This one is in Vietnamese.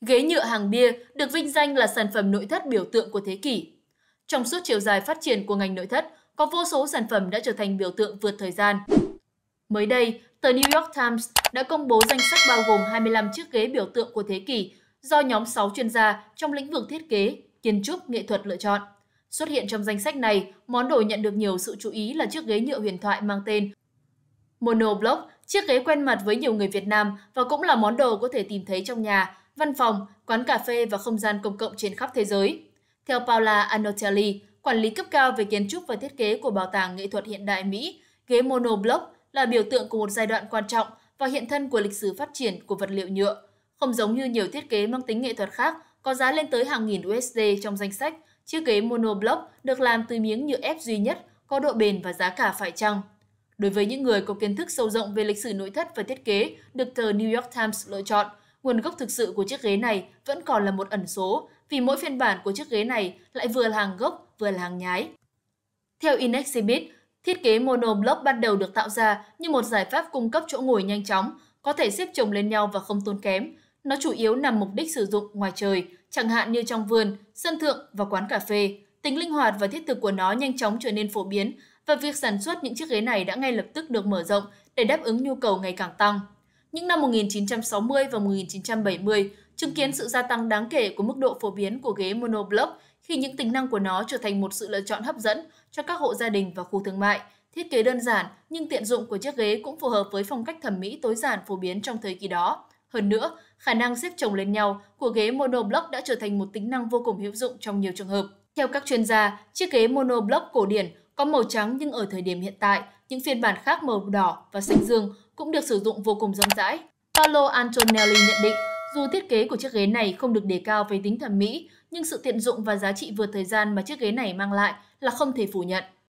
Ghế nhựa hàng bia được vinh danh là sản phẩm nội thất biểu tượng của thế kỷ. Trong suốt chiều dài phát triển của ngành nội thất, có vô số sản phẩm đã trở thành biểu tượng vượt thời gian. Mới đây, tờ New York Times đã công bố danh sách bao gồm 25 chiếc ghế biểu tượng của thế kỷ do nhóm 6 chuyên gia trong lĩnh vực thiết kế, kiến trúc, nghệ thuật lựa chọn. Xuất hiện trong danh sách này, món đồ nhận được nhiều sự chú ý là chiếc ghế nhựa huyền thoại mang tên Monoblock, chiếc ghế quen mặt với nhiều người Việt Nam và cũng là món đồ có thể tìm thấy trong nhà văn phòng, quán cà phê và không gian công cộng trên khắp thế giới. Theo Paula Anotelli, quản lý cấp cao về kiến trúc và thiết kế của Bảo tàng Nghệ thuật Hiện đại Mỹ, ghế monoblock là biểu tượng của một giai đoạn quan trọng và hiện thân của lịch sử phát triển của vật liệu nhựa. Không giống như nhiều thiết kế mang tính nghệ thuật khác có giá lên tới hàng nghìn USD trong danh sách, chiếc ghế monoblock được làm từ miếng nhựa ép duy nhất, có độ bền và giá cả phải chăng. Đối với những người có kiến thức sâu rộng về lịch sử nội thất và thiết kế được tờ New York Times lựa chọn, Nguồn gốc thực sự của chiếc ghế này vẫn còn là một ẩn số vì mỗi phiên bản của chiếc ghế này lại vừa là hàng gốc vừa là hàng nhái. Theo Ineximit, thiết kế monoblock ban đầu được tạo ra như một giải pháp cung cấp chỗ ngồi nhanh chóng, có thể xếp chồng lên nhau và không tốn kém. Nó chủ yếu nằm mục đích sử dụng ngoài trời, chẳng hạn như trong vườn, sân thượng và quán cà phê. Tính linh hoạt và thiết thực của nó nhanh chóng trở nên phổ biến và việc sản xuất những chiếc ghế này đã ngay lập tức được mở rộng để đáp ứng nhu cầu ngày càng tăng. Những năm 1960 và 1970 chứng kiến sự gia tăng đáng kể của mức độ phổ biến của ghế monoblock khi những tính năng của nó trở thành một sự lựa chọn hấp dẫn cho các hộ gia đình và khu thương mại. Thiết kế đơn giản nhưng tiện dụng của chiếc ghế cũng phù hợp với phong cách thẩm mỹ tối giản phổ biến trong thời kỳ đó. Hơn nữa, khả năng xếp chồng lên nhau của ghế monoblock đã trở thành một tính năng vô cùng hữu dụng trong nhiều trường hợp. Theo các chuyên gia, chiếc ghế monoblock cổ điển có màu trắng nhưng ở thời điểm hiện tại, những phiên bản khác màu đỏ và xanh dương cũng được sử dụng vô cùng rộng rãi. Paolo Antonelli nhận định, dù thiết kế của chiếc ghế này không được đề cao về tính thẩm mỹ, nhưng sự tiện dụng và giá trị vượt thời gian mà chiếc ghế này mang lại là không thể phủ nhận.